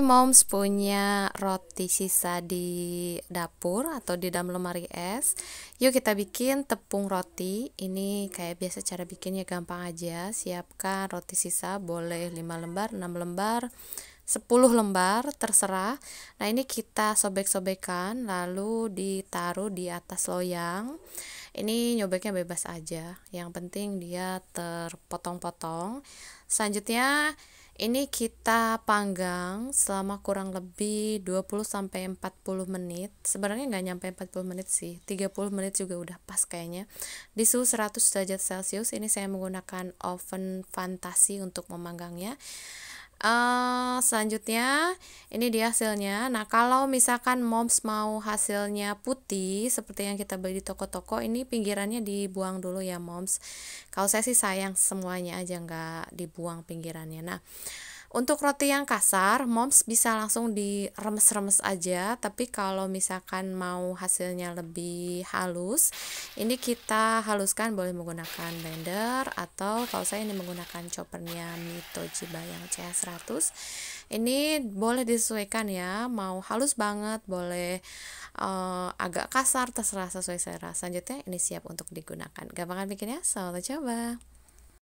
moms punya roti sisa di dapur atau di dalam lemari es yuk kita bikin tepung roti ini kayak biasa cara bikinnya gampang aja siapkan roti sisa boleh 5 lembar 6 lembar 10 lembar terserah nah ini kita sobek-sobekan lalu ditaruh di atas loyang ini nyobeknya bebas aja yang penting dia terpotong-potong selanjutnya ini kita panggang selama kurang lebih 20 sampai 40 menit. Sebenarnya nggak nyampe 40 menit sih. 30 menit juga udah pas kayaknya. Di suhu 100 derajat Celcius ini saya menggunakan oven fantasi untuk memanggangnya uh, selanjutnya ini dia hasilnya. Nah, kalau misalkan moms mau hasilnya putih seperti yang kita beli di toko-toko, ini pinggirannya dibuang dulu ya moms. Kalau saya sih sayang semuanya aja nggak dibuang pinggirannya. Nah, untuk roti yang kasar, moms bisa langsung diremes-remes aja, tapi kalau misalkan mau hasilnya lebih halus, ini kita haluskan boleh menggunakan blender atau kalau saya ini menggunakan choppernya Mito Jiba yang CS100. Ini boleh disesuaikan ya, mau halus banget, boleh uh, agak kasar terserah sesuai selera. Selanjutnya ini siap untuk digunakan. Gampang kan bikinnya? Selamat coba.